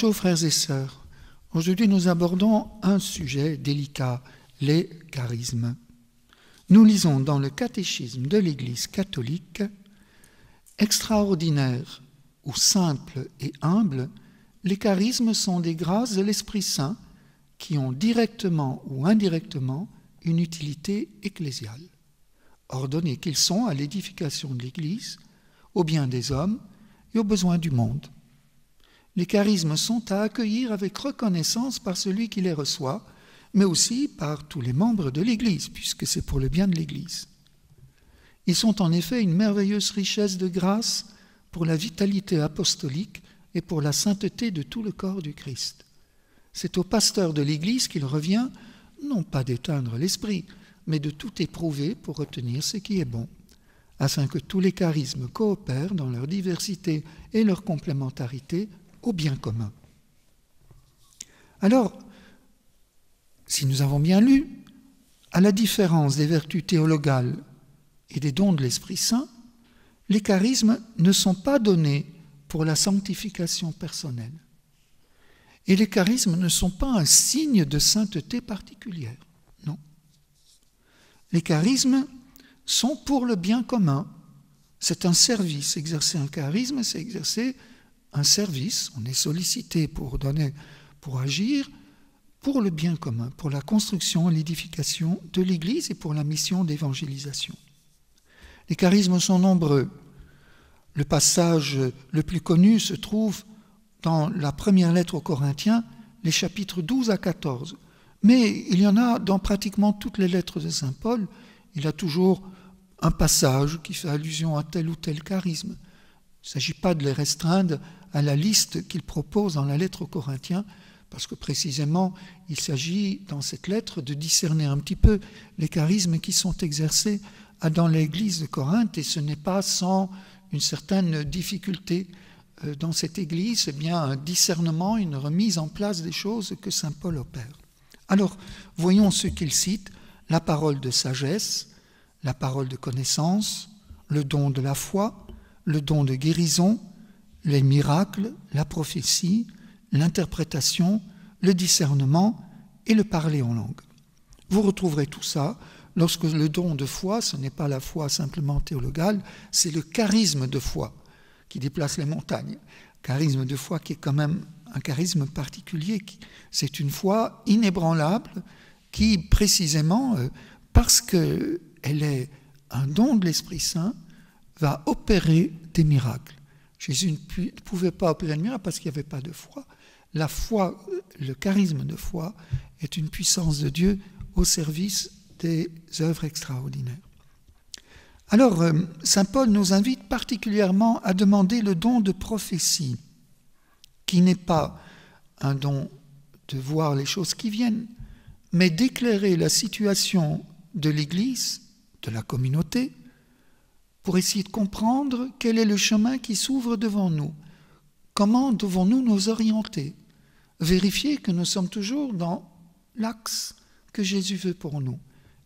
Bonjour frères et sœurs. Aujourd'hui nous abordons un sujet délicat, les charismes. Nous lisons dans le catéchisme de l'Église catholique Extraordinaire ou simple et humble, les charismes sont des grâces de l'Esprit Saint qui ont directement ou indirectement une utilité ecclésiale, ordonnés qu'ils sont à l'édification de l'Église, au bien des hommes et aux besoins du monde. Les charismes sont à accueillir avec reconnaissance par celui qui les reçoit, mais aussi par tous les membres de l'Église, puisque c'est pour le bien de l'Église. Ils sont en effet une merveilleuse richesse de grâce pour la vitalité apostolique et pour la sainteté de tout le corps du Christ. C'est au pasteur de l'Église qu'il revient, non pas d'éteindre l'esprit, mais de tout éprouver pour retenir ce qui est bon, afin que tous les charismes coopèrent dans leur diversité et leur complémentarité au bien commun. Alors, si nous avons bien lu, à la différence des vertus théologales et des dons de l'Esprit Saint, les charismes ne sont pas donnés pour la sanctification personnelle. Et les charismes ne sont pas un signe de sainteté particulière, non. Les charismes sont pour le bien commun. C'est un service. Exercer un charisme, c'est exercer un service, on est sollicité pour donner, pour agir pour le bien commun, pour la construction et l'édification de l'Église et pour la mission d'évangélisation. Les charismes sont nombreux. Le passage le plus connu se trouve dans la première lettre aux Corinthiens, les chapitres 12 à 14. Mais il y en a dans pratiquement toutes les lettres de Saint Paul. Il a toujours un passage qui fait allusion à tel ou tel charisme. Il ne s'agit pas de les restreindre à la liste qu'il propose dans la lettre aux Corinthiens, parce que précisément, il s'agit dans cette lettre de discerner un petit peu les charismes qui sont exercés dans l'Église de Corinthe, et ce n'est pas sans une certaine difficulté euh, dans cette Église, eh bien un discernement, une remise en place des choses que Saint Paul opère. Alors, voyons ce qu'il cite, la parole de sagesse, la parole de connaissance, le don de la foi, le don de guérison, les miracles, la prophétie, l'interprétation, le discernement et le parler en langue. Vous retrouverez tout ça lorsque le don de foi, ce n'est pas la foi simplement théologale, c'est le charisme de foi qui déplace les montagnes. Charisme de foi qui est quand même un charisme particulier, c'est une foi inébranlable qui précisément, euh, parce qu'elle est un don de l'Esprit Saint, va opérer des miracles. Jésus ne pouvait pas opérer de miracle parce qu'il n'y avait pas de foi. La foi, euh, le charisme de foi, est une puissance de Dieu au service des œuvres extraordinaires. Alors, euh, Saint Paul nous invite particulièrement à demander le don de prophétie, qui n'est pas un don de voir les choses qui viennent, mais d'éclairer la situation de l'Église, de la communauté, pour essayer de comprendre quel est le chemin qui s'ouvre devant nous. Comment devons-nous nous orienter Vérifier que nous sommes toujours dans l'axe que Jésus veut pour nous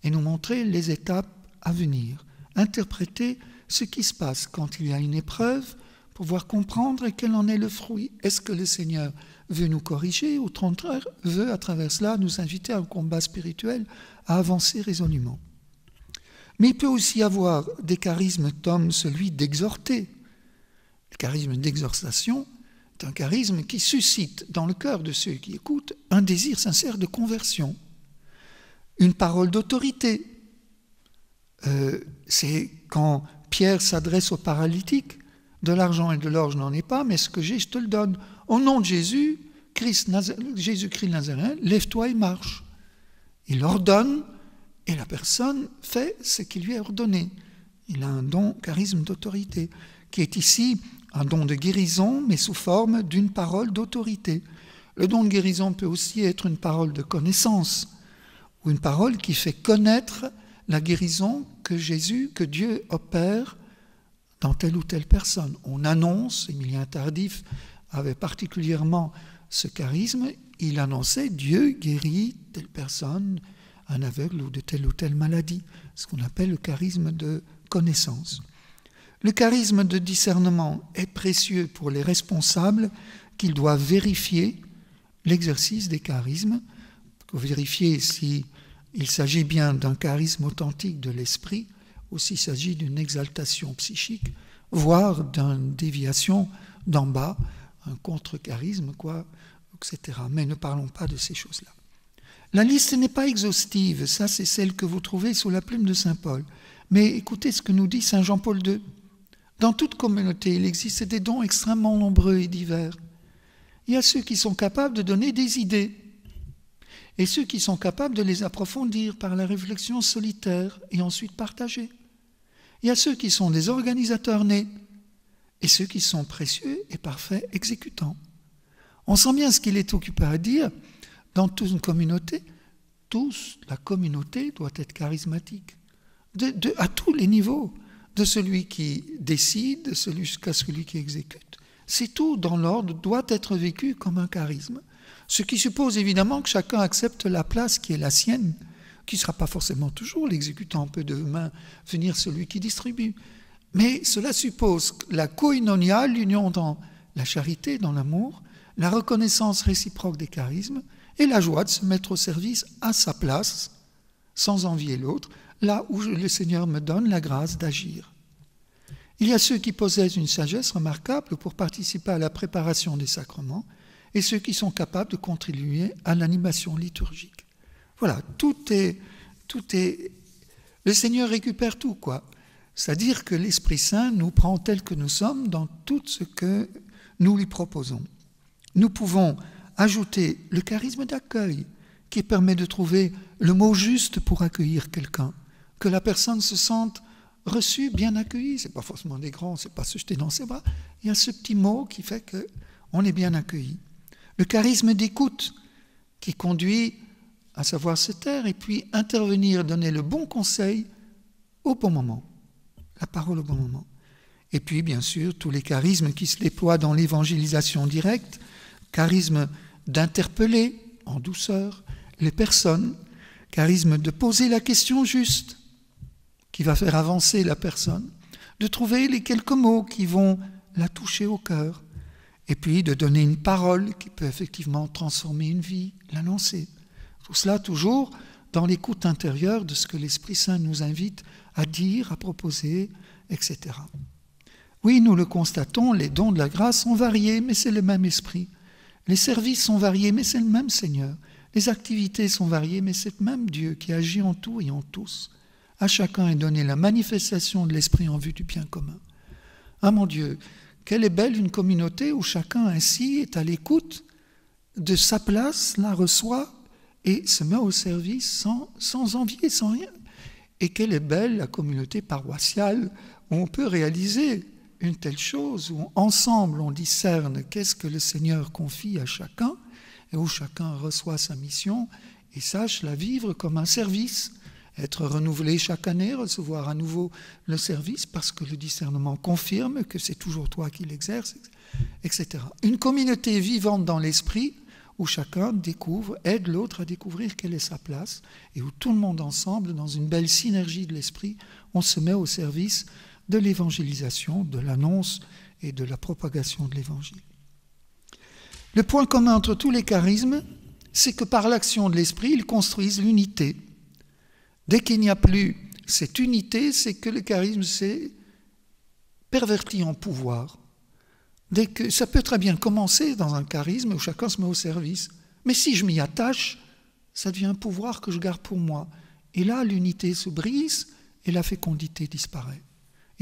et nous montrer les étapes à venir. Interpréter ce qui se passe quand il y a une épreuve pouvoir comprendre quel en est le fruit. Est-ce que le Seigneur veut nous corriger ou, au contraire, veut à travers cela nous inviter à un combat spirituel, à avancer résolument mais il peut aussi avoir des charismes comme celui d'exhorter. Le charisme d'exhortation est un charisme qui suscite dans le cœur de ceux qui écoutent un désir sincère de conversion. Une parole d'autorité. Euh, c'est quand Pierre s'adresse au paralytique, de l'argent et de l'or je n'en ai pas, mais ce que j'ai je te le donne. Au nom de Jésus, Jésus-Christ Nazaréen, lève-toi et marche. Il ordonne et la personne fait ce qui lui est ordonné. Il a un don, charisme d'autorité, qui est ici un don de guérison, mais sous forme d'une parole d'autorité. Le don de guérison peut aussi être une parole de connaissance, ou une parole qui fait connaître la guérison que Jésus, que Dieu opère dans telle ou telle personne. On annonce, Émilien Tardif avait particulièrement ce charisme, il annonçait Dieu guérit telle personne, un aveugle ou de telle ou telle maladie, ce qu'on appelle le charisme de connaissance. Le charisme de discernement est précieux pour les responsables qu'ils doivent vérifier l'exercice des charismes, vérifier si il s'agit bien d'un charisme authentique de l'esprit ou s'il s'agit d'une exaltation psychique, voire d'une déviation d'en bas, un contre-charisme, quoi, etc. Mais ne parlons pas de ces choses-là. La liste n'est pas exhaustive, ça c'est celle que vous trouvez sous la plume de Saint Paul. Mais écoutez ce que nous dit Saint Jean-Paul II. Dans toute communauté, il existe des dons extrêmement nombreux et divers. Il y a ceux qui sont capables de donner des idées et ceux qui sont capables de les approfondir par la réflexion solitaire et ensuite partagée. Il y a ceux qui sont des organisateurs nés et ceux qui sont précieux et parfaits exécutants. On sent bien ce qu'il est occupé à dire. Dans toute une communauté, tous, la communauté doit être charismatique, de, à tous les niveaux, de celui qui décide jusqu'à celui qui exécute. C'est tout dans l'ordre, doit être vécu comme un charisme. Ce qui suppose évidemment que chacun accepte la place qui est la sienne, qui ne sera pas forcément toujours l'exécutant, peut demain venir celui qui distribue. Mais cela suppose la koinonia, l'union dans la charité, dans l'amour, la reconnaissance réciproque des charismes, et la joie de se mettre au service à sa place, sans envier l'autre, là où le Seigneur me donne la grâce d'agir. Il y a ceux qui possèdent une sagesse remarquable pour participer à la préparation des sacrements et ceux qui sont capables de contribuer à l'animation liturgique. Voilà, tout est, tout est, le Seigneur récupère tout, quoi. C'est-à-dire que l'Esprit Saint nous prend tel que nous sommes dans tout ce que nous lui proposons. Nous pouvons ajouter le charisme d'accueil qui permet de trouver le mot juste pour accueillir quelqu'un, que la personne se sente reçue, bien accueillie. n'est pas forcément des grands, ce n'est pas se jeter dans ses bras. Il y a ce petit mot qui fait que on est bien accueilli. Le charisme d'écoute qui conduit à savoir se taire et puis intervenir, donner le bon conseil au bon moment, la parole au bon moment. Et puis, bien sûr, tous les charismes qui se déploient dans l'évangélisation directe, charisme d'interpeller en douceur les personnes, charisme de poser la question juste qui va faire avancer la personne, de trouver les quelques mots qui vont la toucher au cœur, et puis de donner une parole qui peut effectivement transformer une vie, l'annoncer. Tout cela toujours dans l'écoute intérieure de ce que l'Esprit Saint nous invite à dire, à proposer, etc. Oui, nous le constatons, les dons de la grâce sont variés, mais c'est le même esprit. Les services sont variés, mais c'est le même Seigneur. Les activités sont variées, mais c'est le même Dieu qui agit en tout et en tous. À chacun est donnée la manifestation de l'Esprit en vue du bien commun. Ah mon Dieu, quelle est belle une communauté où chacun ainsi est à l'écoute de sa place, la reçoit et se met au service sans, sans envie, sans rien. Et quelle est belle la communauté paroissiale où on peut réaliser une telle chose où ensemble on discerne qu'est-ce que le Seigneur confie à chacun et où chacun reçoit sa mission et sache la vivre comme un service, être renouvelé chaque année, recevoir à nouveau le service parce que le discernement confirme que c'est toujours toi qui l'exerce, etc. Une communauté vivante dans l'esprit où chacun découvre, aide l'autre à découvrir quelle est sa place et où tout le monde ensemble, dans une belle synergie de l'esprit, on se met au service de l'évangélisation, de l'annonce et de la propagation de l'évangile. Le point commun entre tous les charismes, c'est que par l'action de l'esprit, ils construisent l'unité. Dès qu'il n'y a plus cette unité, c'est que le charisme s'est perverti en pouvoir. Dès que, ça peut très bien commencer dans un charisme où chacun se met au service. Mais si je m'y attache, ça devient un pouvoir que je garde pour moi. Et là, l'unité se brise et la fécondité disparaît.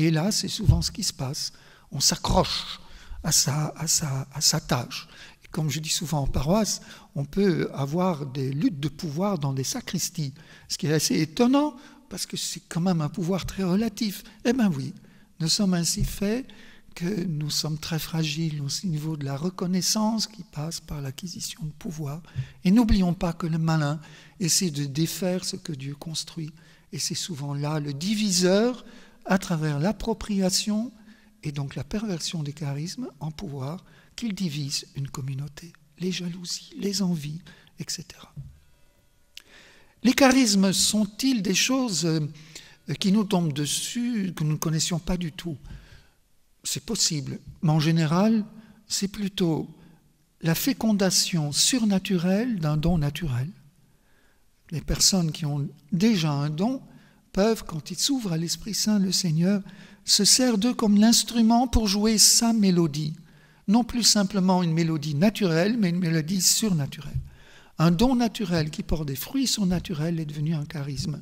Et là, c'est souvent ce qui se passe. On s'accroche à sa, à, sa, à sa tâche. comme je dis souvent en paroisse, on peut avoir des luttes de pouvoir dans des sacristies, ce qui est assez étonnant parce que c'est quand même un pouvoir très relatif. Eh bien oui, nous sommes ainsi faits que nous sommes très fragiles au niveau de la reconnaissance qui passe par l'acquisition de pouvoir. Et n'oublions pas que le malin essaie de défaire ce que Dieu construit. Et c'est souvent là le diviseur à travers l'appropriation et donc la perversion des charismes en pouvoir qu'il divise une communauté, les jalousies, les envies, etc. Les charismes sont-ils des choses euh, qui nous tombent dessus, que nous ne connaissions pas du tout C'est possible, mais en général, c'est plutôt la fécondation surnaturelle d'un don naturel. Les personnes qui ont déjà un don peuvent, quand ils s'ouvrent à l'Esprit Saint, le Seigneur, se sert d'eux comme l'instrument pour jouer sa mélodie. Non plus simplement une mélodie naturelle, mais une mélodie surnaturelle. Un don naturel qui porte des fruits surnaturels est devenu un charisme.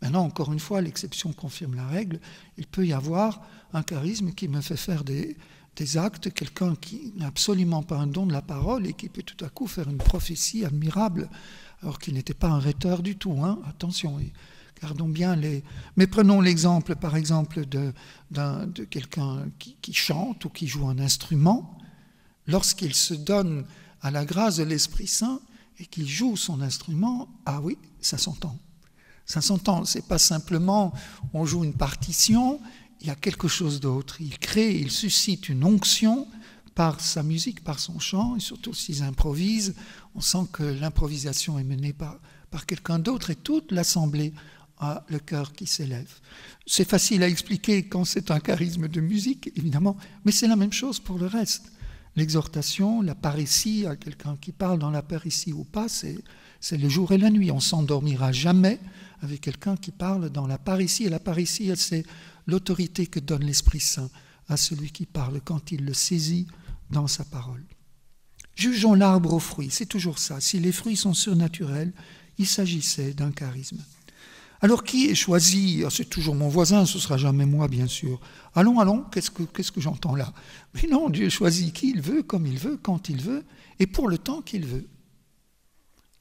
Maintenant, encore une fois, l'exception confirme la règle. Il peut y avoir un charisme qui me fait faire des, des actes, quelqu'un qui n'a absolument pas un don de la parole et qui peut tout à coup faire une prophétie admirable, alors qu'il n'était pas un rhéteur du tout. Hein Attention, bien les. Mais prenons l'exemple, par exemple, de, quelqu'un qui, chante ou qui joue un instrument. Lorsqu'il se donne à la grâce de l'Esprit Saint et qu'il joue son instrument, ah oui, ça s'entend. Ça s'entend. ce n'est pas simplement on joue une partition. Il y a quelque chose d'autre. Il crée, il suscite une onction par sa musique, par son chant, et surtout s'ils improvisent, on sent que l'improvisation est menée par quelqu'un d'autre et toute l'assemblée à le cœur qui s'élève. C'est facile à expliquer quand c'est un charisme de musique, évidemment, mais c'est la même chose pour le reste. L'exhortation, la parécie, à quelqu'un qui parle dans la parécie ou pas, c'est, le jour et la nuit. On s'endormira jamais avec quelqu'un qui parle dans la parécie. Et la parécie, c'est l'autorité que donne l'Esprit Saint à celui qui parle quand il le saisit dans sa parole. Jugeons l'arbre aux fruits, c'est toujours ça. Si les fruits sont surnaturels, il s'agissait d'un charisme. Alors qui est choisi C'est toujours mon voisin, ce sera jamais moi, bien sûr. Allons, allons, qu'est-ce que, qu'est-ce que j'entends là Mais non, Dieu choisit qui il veut, comme il veut, quand il veut, et pour le temps qu'il veut.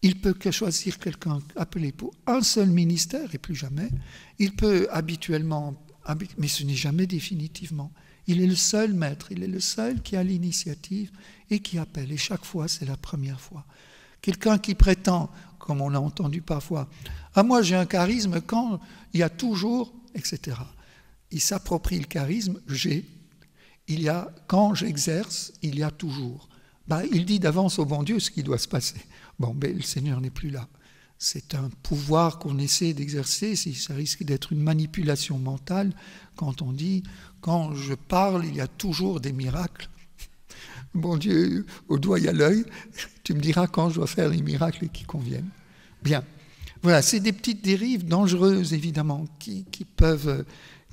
Il peut que choisir quelqu'un appelé pour un seul ministère et plus jamais. Il peut habituellement, mais ce n'est jamais définitivement. Il est le seul maître, il est le seul qui a l'initiative et qui appelle. Et chaque fois, c'est la première fois. Quelqu'un qui prétend, comme on l'a entendu parfois, ah moi j'ai un charisme quand il y a toujours, etc. Il s'approprie le charisme, j'ai. Il y a quand j'exerce, il y a toujours. Bah il dit d'avance au bon Dieu ce qui doit se passer. Bon, ben, le Seigneur n'est plus là. C'est un pouvoir qu'on essaie d'exercer, si ça risque d'être une manipulation mentale quand on dit quand je parle, il y a toujours des miracles. Bon Dieu, au doigt et à l'œil, tu me diras quand je dois faire les miracles qui conviennent. Bien. Voilà, c'est des petites dérives dangereuses, évidemment, qui, peuvent,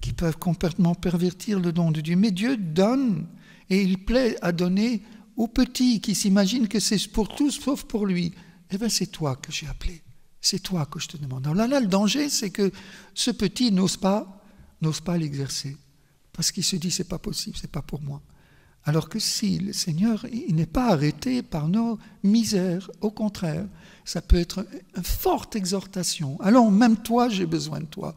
qui peuvent complètement pervertir le don de Dieu. Mais Dieu donne, et il plaît à donner aux petits qui s'imaginent que c'est pour tous sauf pour lui. Eh bien, c'est toi que j'ai appelé. C'est toi que je te demande. Alors là, là le danger, c'est que ce petit n'ose pas, n'ose pas l'exercer. Parce qu'il se dit, c'est pas possible, c'est pas pour moi. Alors que si le Seigneur, il n'est pas arrêté par nos misères, au contraire, ça peut être une forte exhortation. Alors même toi, j'ai besoin de toi.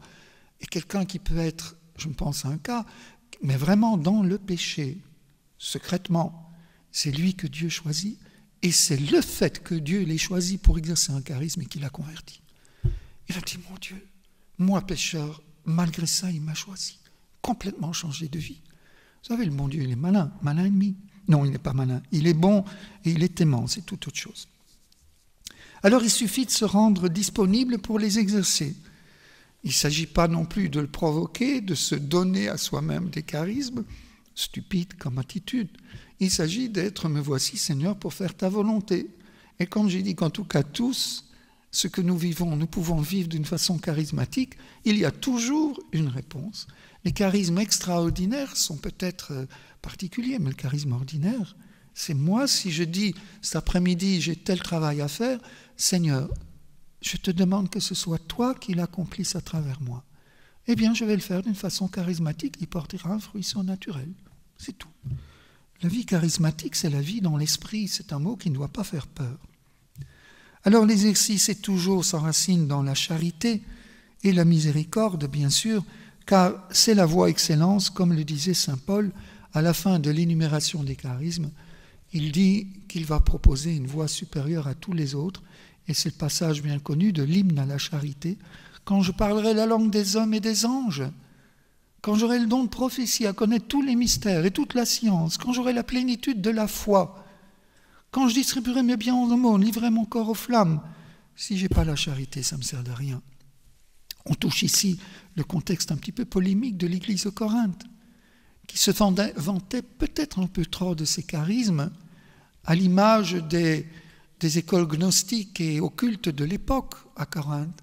Et quelqu'un qui peut être, je me pense à un cas, mais vraiment dans le péché, secrètement, c'est lui que Dieu choisit, et c'est le fait que Dieu l'ait choisi pour exercer un charisme et qu'il a converti. Il a dit, mon Dieu, moi pécheur, malgré ça, il m'a choisi, complètement changé de vie. Vous savez, le bon Dieu, il est malin, malin ennemi. Non, il n'est pas malin. Il est bon et il est aimant, c'est tout autre chose. Alors il suffit de se rendre disponible pour les exercer. Il ne s'agit pas non plus de le provoquer, de se donner à soi-même des charismes, stupides comme attitude. Il s'agit d'être me voici Seigneur pour faire ta volonté. Et comme j'ai dit qu'en tout cas tous, ce que nous vivons, nous pouvons vivre d'une façon charismatique, il y a toujours une réponse. Les charismes extraordinaires sont peut-être euh, particuliers, mais le charisme ordinaire, c'est moi si je dis cet après-midi j'ai tel travail à faire, Seigneur, je te demande que ce soit toi qui l'accomplisse à travers moi. Eh bien, je vais le faire d'une façon charismatique qui portera un fruit naturel, C'est tout. La vie charismatique, c'est la vie dans l'esprit. C'est un mot qui ne doit pas faire peur. Alors l'exercice est toujours sans racine dans la charité et la miséricorde, bien sûr, car c'est la voie excellence, comme le disait Saint Paul à la fin de l'énumération des charismes. Il dit qu'il va proposer une voie supérieure à tous les autres, et c'est le passage bien connu de l'hymne à la charité, quand je parlerai la langue des hommes et des anges, quand j'aurai le don de prophétie à connaître tous les mystères et toute la science, quand j'aurai la plénitude de la foi, quand je distribuerai mes biens en on livrerai mon corps aux flammes, si j'ai pas la charité, ça me sert à rien. On touche ici le contexte un petit peu polémique de l'Église de Corinthe, qui se vantait peut-être un peu trop de ses charismes, à l'image des, des écoles gnostiques et occultes de l'époque à Corinthe.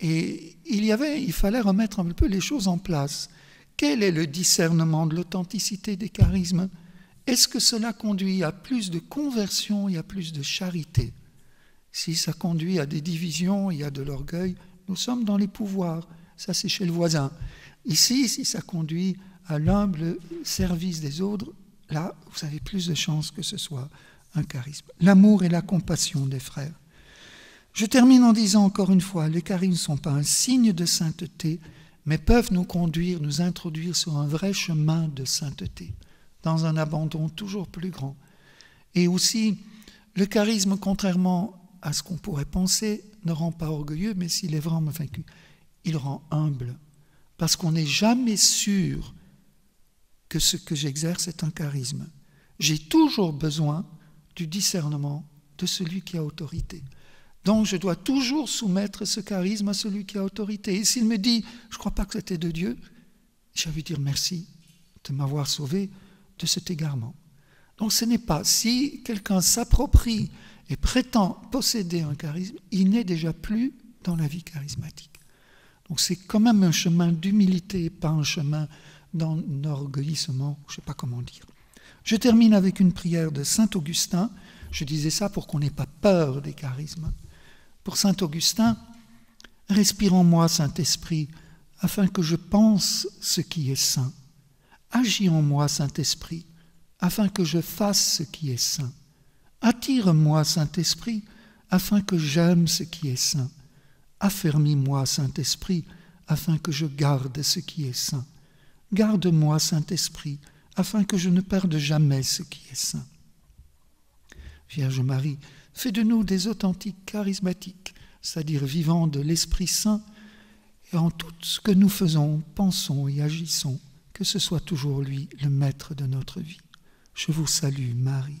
Et il y avait, il fallait remettre un peu les choses en place. Quel est le discernement de l'authenticité des charismes Est-ce que cela conduit à plus de conversion et à plus de charité Si ça conduit à des divisions il y a de l'orgueil, nous sommes dans les pouvoirs. Ça, c'est chez le voisin. Ici, si ça conduit à l'humble service des autres, là, vous avez plus de chances que ce soit un charisme. L'amour et la compassion des frères. Je termine en disant encore une fois, les charismes ne sont pas un signe de sainteté, mais peuvent nous conduire, nous introduire sur un vrai chemin de sainteté, dans un abandon toujours plus grand. Et aussi, le charisme, contrairement à ce qu'on pourrait penser, ne rend pas orgueilleux, mais s'il est vraiment vaincu, il rend humble. Parce qu'on n'est jamais sûr que ce que j'exerce est un charisme. J'ai toujours besoin du discernement de celui qui a autorité. Donc je dois toujours soumettre ce charisme à celui qui a autorité. Et s'il me dit, je ne crois pas que c'était de Dieu, j'ai envie de dire merci de m'avoir sauvé de cet égarement. Donc ce n'est pas si quelqu'un s'approprie et prétend posséder un charisme, il n'est déjà plus dans la vie charismatique. Donc c'est quand même un chemin d'humilité, pas un chemin d'enorgueillissement, je ne sais pas comment dire. Je termine avec une prière de Saint Augustin. Je disais ça pour qu'on n'ait pas peur des charismes. Pour Saint Augustin, respire en moi, Saint-Esprit, afin que je pense ce qui est saint. Agis en moi, Saint-Esprit, afin que je fasse ce qui est saint. Attire-moi, Saint-Esprit, afin que j'aime ce qui est saint. Affermis-moi, Saint-Esprit, afin que je garde ce qui est saint. Garde-moi, Saint-Esprit, afin que je ne perde jamais ce qui est saint. Vierge Marie, fais de nous des authentiques charismatiques, c'est-à-dire vivants de l'Esprit Saint, et en tout ce que nous faisons, pensons et agissons, que ce soit toujours lui le maître de notre vie. Je vous salue, Marie